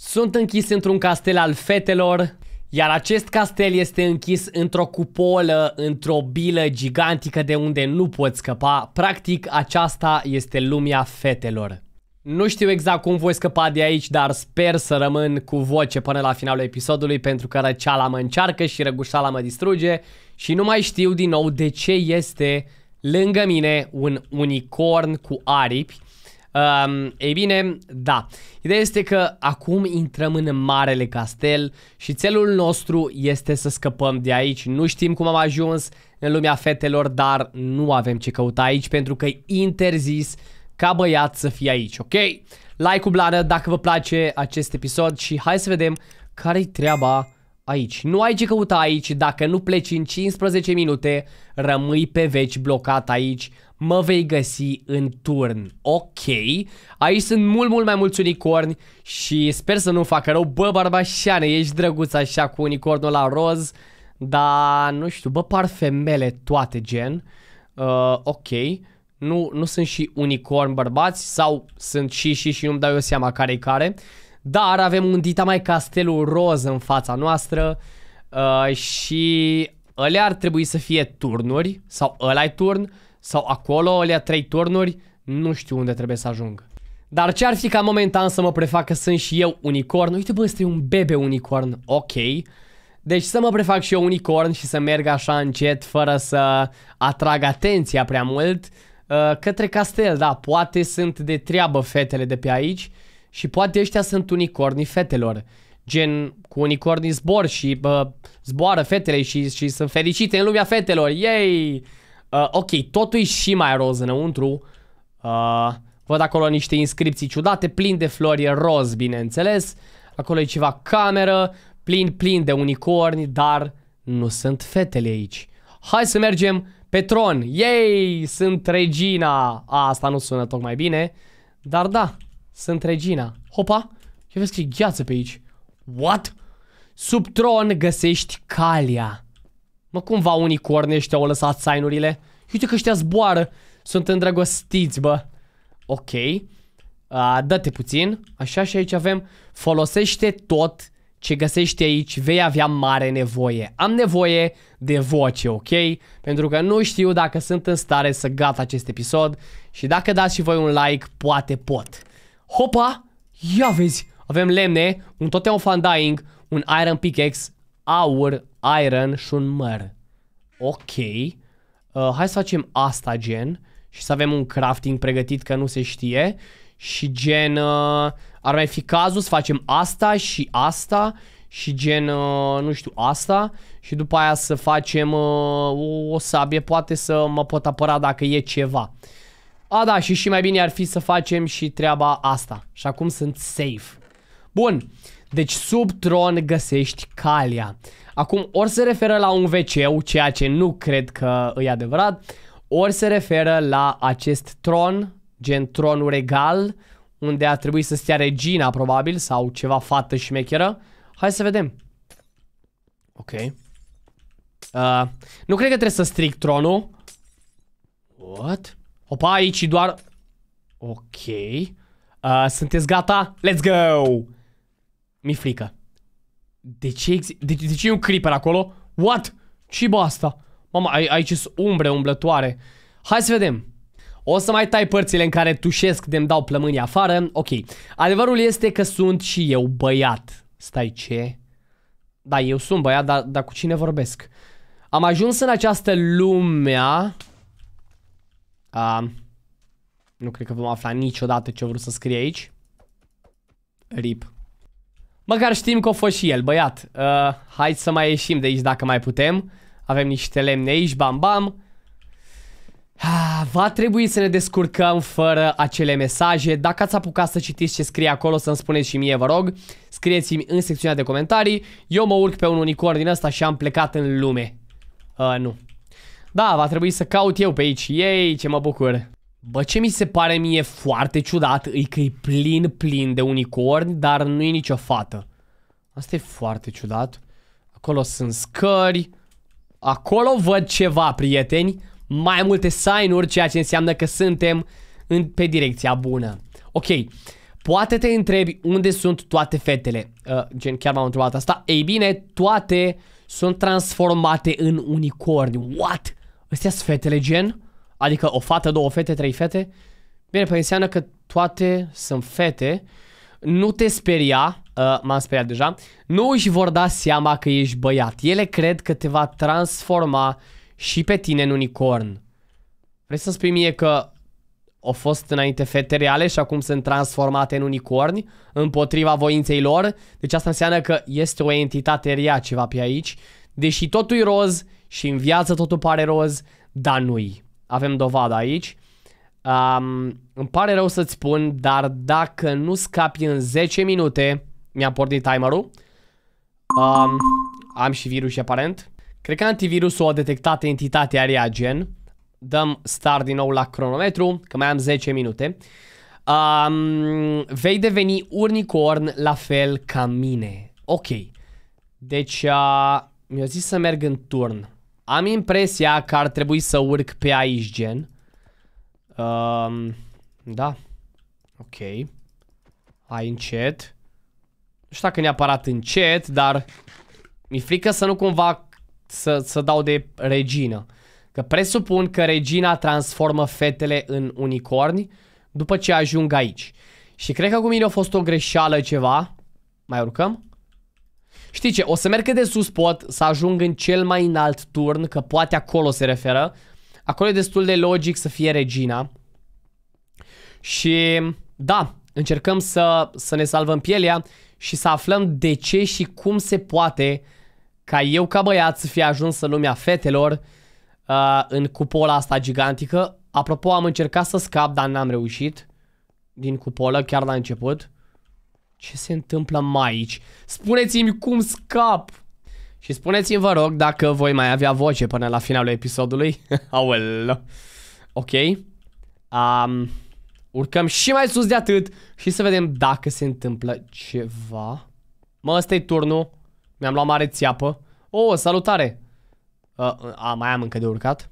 Sunt închis într-un castel al fetelor, iar acest castel este închis într-o cupolă, într-o bilă gigantică de unde nu poți scăpa. Practic, aceasta este lumea fetelor. Nu știu exact cum voi scăpa de aici, dar sper să rămân cu voce până la finalul episodului pentru că răceala mă încearcă și răgușala mă distruge și nu mai știu din nou de ce este lângă mine un unicorn cu aripi Uh, ei bine, da. Ideea este că acum intrăm în marele castel și țelul nostru este să scăpăm de aici. Nu știm cum am ajuns în lumea fetelor, dar nu avem ce căuta aici pentru că e interzis ca băiat să fie aici, ok? Like-ul blană dacă vă place acest episod și hai să vedem care-i treaba aici. Nu ai ce căuta aici, dacă nu pleci în 15 minute, rămâi pe veci blocat aici, mă vei găsi în turn. Ok, aici sunt mult, mult mai mulți unicorni și sper să nu facă rău. Bă, barbașeane, ești drăguț așa cu unicornul la roz, dar nu știu, bă, par femele toate gen. Uh, ok, nu, nu sunt și unicorn bărbați sau sunt și și și nu-mi dau eu seama care e care. Dar avem un dita mai castelul roz în fața noastră uh, și ălea ar trebui să fie turnuri sau ăla turn. turn sau acolo, alea trei turnuri, nu știu unde trebuie să ajung. Dar ce ar fi ca momentan să mă prefac că sunt și eu unicorn? Uite bă, este un bebe unicorn, ok. Deci să mă prefac și eu unicorn și să merg așa încet fără să atrag atenția prea mult uh, către castel, da, poate sunt de treabă fetele de pe aici și poate ăștia sunt unicornii fetelor. Gen, cu unicornii zbor și bă, zboară fetele și, și sunt fericite în lumea fetelor, yay! Uh, ok, totul e și mai roz înăuntru. Uh, văd acolo niște inscripții ciudate, plin de flori roz, bineînțeles. Acolo e ceva cameră, plin, plin de unicorni, dar nu sunt fetele aici. Hai să mergem pe tron. Yay, sunt regina. A, asta nu sună tocmai bine, dar da, sunt regina. Hopa, eu vezi că e gheață pe aici. What? Sub tron găsești calia. Mă, cumva unicorni ăștia au lăsat sainurile. Uite că ăștia zboară. Sunt îndrăgostiți, bă. Ok. Dă-te puțin. Așa și aici avem. Folosește tot ce găsești aici. Vei avea mare nevoie. Am nevoie de voce, ok? Pentru că nu știu dacă sunt în stare să gata acest episod. Și dacă dați și voi un like, poate pot. Hopa! Ia vezi! Avem lemne, un totem of undying, un iron pickaxe aur, iron și un măr. Ok, uh, hai să facem asta gen și să avem un crafting pregătit că nu se știe și gen uh, ar mai fi cazul să facem asta și asta și gen, uh, nu știu, asta și după aia să facem uh, o, o sabie, poate să mă pot apăra dacă e ceva. A, da, și și mai bine ar fi să facem și treaba asta. Și acum sunt safe. Bun. Deci sub tron găsești calea. Acum, ori se referă la un wc ceea ce nu cred că e adevărat, ori se referă la acest tron, gen tronul regal, unde a trebuit să stea regina, probabil, sau ceva fată șmecheră. Hai să vedem. Ok. Uh, nu cred că trebuie să stric tronul. What? Opa, aici doar... Ok. Uh, sunteți gata? Let's go! Mi-e frică. De ce, de, de ce e un creeper acolo? What? ce bă asta? Mama, aici sunt umbre umblătoare. Hai să vedem. O să mai tai părțile în care tușesc de-mi dau plămânii afară. Ok. Adevărul este că sunt și eu băiat. Stai, ce? Da, eu sunt băiat, dar, dar cu cine vorbesc? Am ajuns în această lumea... A, nu cred că vom afla niciodată ce vreau să scrie aici. RIP. Măcar știm că a fost și el, băiat. Uh, hai să mai ieșim de aici dacă mai putem. Avem niște lemne aici, bam bam. Ah, va trebui să ne descurcăm fără acele mesaje. Dacă ați apucat să citiți ce scrie acolo, să-mi spuneți și mie, vă rog. Scrieți-mi în secțiunea de comentarii. Eu mă urc pe un unicorn din ăsta și am plecat în lume. Uh, nu. Da, va trebui să caut eu pe aici. Ei, ce mă bucur. Bă, ce mi se pare mie foarte ciudat e că e plin, plin de unicorni, dar nu e nicio fată. Asta e foarte ciudat. Acolo sunt scări. Acolo văd ceva, prieteni. Mai multe sign-uri, ceea ce înseamnă că suntem în, pe direcția bună. Ok, poate te întrebi unde sunt toate fetele. Uh, gen, chiar m-am întrebat asta. Ei bine, toate sunt transformate în unicorni. What? Astea sunt fetele, gen? Adică o fată, două fete, trei fete? Bine, păi înseamnă că toate sunt fete. Nu te speria, uh, m-am speriat deja, nu își vor da seama că ești băiat. Ele cred că te va transforma și pe tine în unicorn. Vrei să-mi spui mie că au fost înainte fete reale și acum sunt transformate în unicorni împotriva voinței lor? Deci asta înseamnă că este o entitate rea ceva pe aici. Deși totul e roz și în viață totul pare roz, dar nu-i. Avem dovada aici. Um, îmi pare rău să-ți spun, dar dacă nu scapi în 10 minute, mi-a pornit timerul. Um, am și virus aparent. Cred că antivirusul a detectat entitatea reagen. Dăm start din nou la cronometru, că mai am 10 minute. Um, vei deveni unicorn la fel ca mine. Ok. Deci, uh, mi-a zis să merg în turn. Am impresia că ar trebui să urc pe aici, gen. Um, da. Ok. Ai încet. Nu știu dacă neapărat încet, dar... Mi-e frică să nu cumva să, să dau de regină. Că presupun că regina transformă fetele în unicorni după ce ajung aici. Și cred că cu mine a fost o greșeală ceva. Mai urcăm? Știi ce, o să merg cât de sus pot să ajung în cel mai înalt turn, că poate acolo se referă. Acolo e destul de logic să fie regina. Și da, încercăm să, să ne salvăm pielea și să aflăm de ce și cum se poate ca eu ca băiat să fie ajuns în lumea fetelor uh, în cupola asta gigantică. Apropo, am încercat să scap, dar n-am reușit din cupolă chiar la început. Ce se întâmplă mai aici? Spuneți-mi cum scap! Și spuneți-mi, vă rog, dacă voi mai avea voce până la finalul episodului. Aoleu. Ok. Um, urcăm și mai sus de atât și să vedem dacă se întâmplă ceva. Mă, ăsta e turnul. Mi-am luat mare O Oh, salutare! Uh, a, mai am încă de urcat.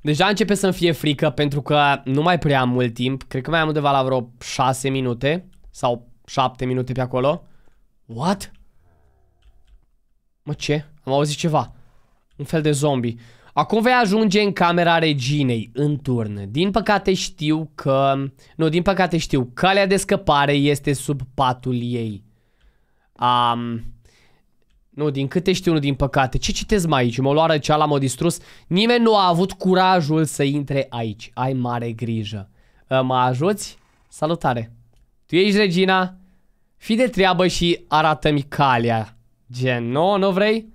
Deja începe să-mi fie frică pentru că nu mai prea am mult timp. Cred că mai am undeva la vreo 6 minute sau 7 minute pe acolo. What? Mă, ce? Am auzit ceva. Un fel de zombie. Acum vei ajunge în camera reginei, în turn. Din păcate știu că... Nu, din păcate știu. Calea de scăpare este sub patul ei. Um, nu, din câte știu, nu din păcate. Ce citesc mai aici? Mă luară cea la distrus. Nimeni nu a avut curajul să intre aici. Ai mare grijă. Mă ajuți? Salutare! Tu ești regina? Fii de treabă și arată-mi calea. Gen, nu, no, nu vrei?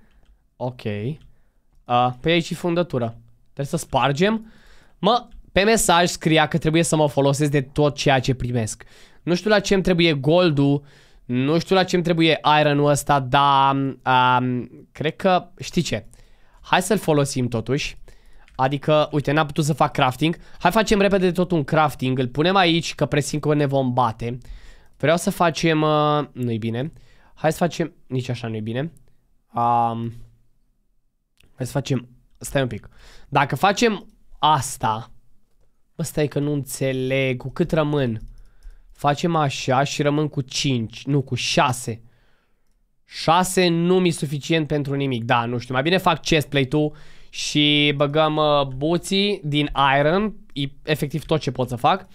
Ok. Uh, păi aici e fundătură. Trebuie să spargem? Mă, pe mesaj scria că trebuie să mă folosesc de tot ceea ce primesc. Nu știu la ce îmi trebuie goldul, nu știu la ce îmi trebuie ironul ăsta, dar Uh, cred că, știi ce, hai să-l folosim totuși. Adică, uite, n-am putut să fac crafting. Hai facem repede tot un crafting. Îl punem aici, că presim că ne vom bate. Vreau să facem... Uh, nu-i bine. Hai să facem... Nici așa nu-i bine. Um, hai să facem... Stai un pic. Dacă facem asta... Bă, stai că nu înțeleg. Cu cât rămân? Facem așa și rămân cu 5. Nu, cu 6. 6 nu mi-e suficient pentru nimic. Da, nu știu. Mai bine fac chest play-ul și băgăm uh, buții din iron, efectiv tot ce pot să fac.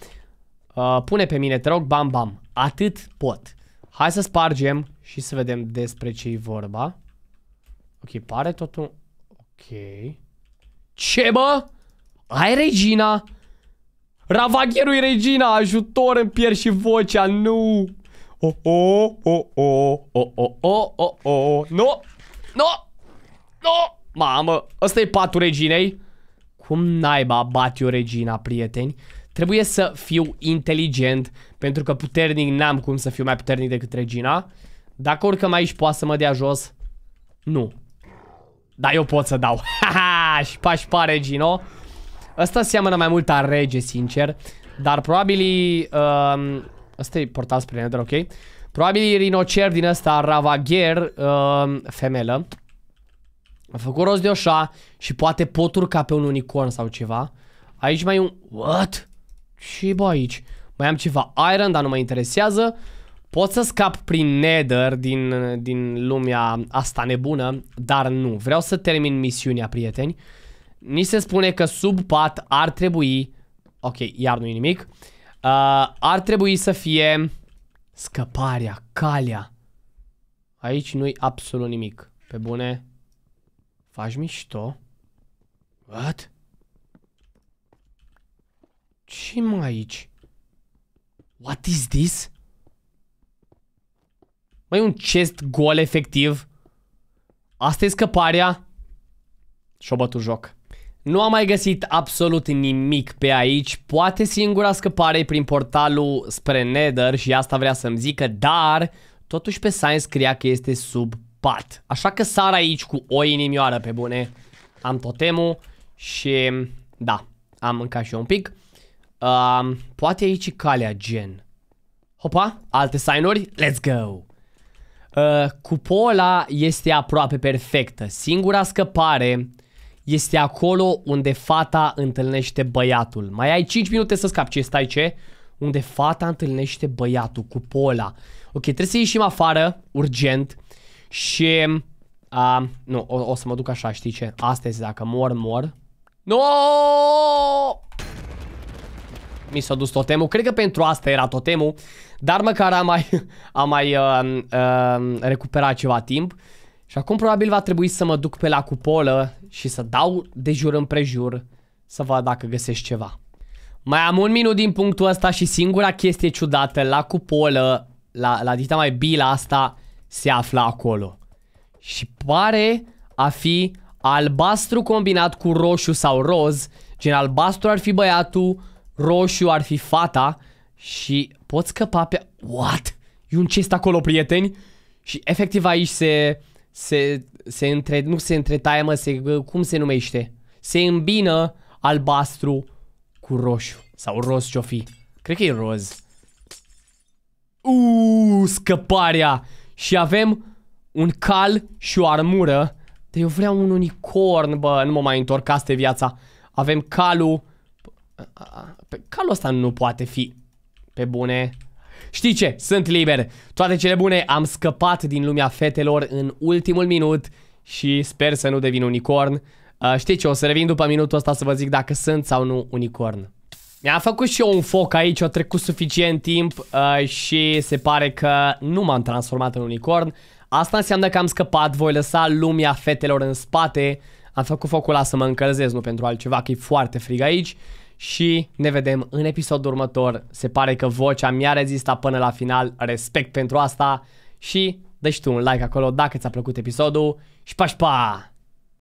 Uh, pune pe mine, te rog, bam, bam. Atât pot. Hai să spargem și să vedem despre ce e vorba. Ok, pare totul... Ok. Ce, bă? Ai regina? Ravagherul regina! Ajutor, în pierd și vocea, nu! Oh, oh, oh, oh, oh, oh, oh, oh, oh, no! No! No! Mamă, ăsta e patul reginei. Cum naiba bat eu regina, prieteni? Trebuie să fiu inteligent, pentru că puternic n-am cum să fiu mai puternic decât regina. Dacă oricum aici, poate să mă dea jos? Nu. Dar eu pot să dau. Ha-ha! Șpa, șpa, regino. Ăsta seamănă mai mult a rege, sincer. Dar probabil... Um, e portal spre nether, ok? Probabil rinocer din ăsta, ravagher, uh, femelă. Am făcut rost de așa și poate pot urca pe un unicorn sau ceva. Aici mai e un... What? ce bă aici? Mai am ceva iron, dar nu mă interesează. Pot să scap prin nether din, din lumea asta nebună, dar nu. Vreau să termin misiunea, prieteni. Ni se spune că sub pat ar trebui... Ok, iar nu nimic. Uh, ar trebui să fie scăparea, calea. Aici nu-i absolut nimic. Pe bune... Faci mișto? What? ce mai aici? What is this? Mai un chest gol efectiv. Asta e scăparea. Și-o joc. Nu am mai găsit absolut nimic pe aici, poate singura scăpare prin portalul spre Nether și asta vrea să-mi zică, dar totuși pe Science scria că este sub bat. Așa că sar aici cu o inimioară pe bune. Am totemul și da, am mâncat și eu un pic. Uh, poate aici e calea gen. Hopa, alte signuri, let's go! Uh, cupola este aproape perfectă. Singura scăpare este acolo unde fata întâlnește băiatul. Mai ai 5 minute să scapi ce stai ce? Unde fata întâlnește băiatul, cupola. Ok, trebuie să ieșim afară, urgent. Și... Uh, nu, o, o să mă duc așa, știi ce? Astăzi, dacă mor, mor. No! Mi s-a dus totemul. Cred că pentru asta era totemul. Dar măcar am mai, am mai uh, uh, recuperat ceva timp. Și acum probabil va trebui să mă duc pe la cupolă și să dau de jur împrejur să văd dacă găsești ceva. Mai am un minut din punctul ăsta și singura chestie ciudată la cupolă, la, la dita mai bila asta, se află acolo. Și pare a fi albastru combinat cu roșu sau roz, gen albastru ar fi băiatul, roșu ar fi fata și pot scăpa pe... What? E un chest acolo, prieteni? Și efectiv aici se... se, se între, nu se întretaie, mă, se, uh, cum se numește? Se îmbină albastru cu roșu sau roz ce-o fi. Cred că e roz. Uuu, scăparea! Și avem un cal și o armură. Dar eu vreau un unicorn, bă, nu mă mai întorc, asta viața. Avem calul. Pe calul ăsta nu poate fi. Pe bune. Știi ce? Sunt liber. Toate cele bune, am scăpat din lumea fetelor în ultimul minut și sper să nu devin unicorn. Uh, știi ce? O să revin după minutul ăsta să vă zic dacă sunt sau nu unicorn. Mi-am făcut și eu un foc aici, a trecut suficient timp uh, și se pare că nu m-am transformat în unicorn. Asta înseamnă că am scăpat, voi lăsa lumea fetelor în spate. Am făcut focul ăla să mă încălzesc, nu pentru altceva, că e foarte frig aici. Și ne vedem în episodul următor. Se pare că vocea mi-a rezistat până la final. Respect pentru asta și dă tu un like acolo dacă ți-a plăcut episodul. Și pa, și pa!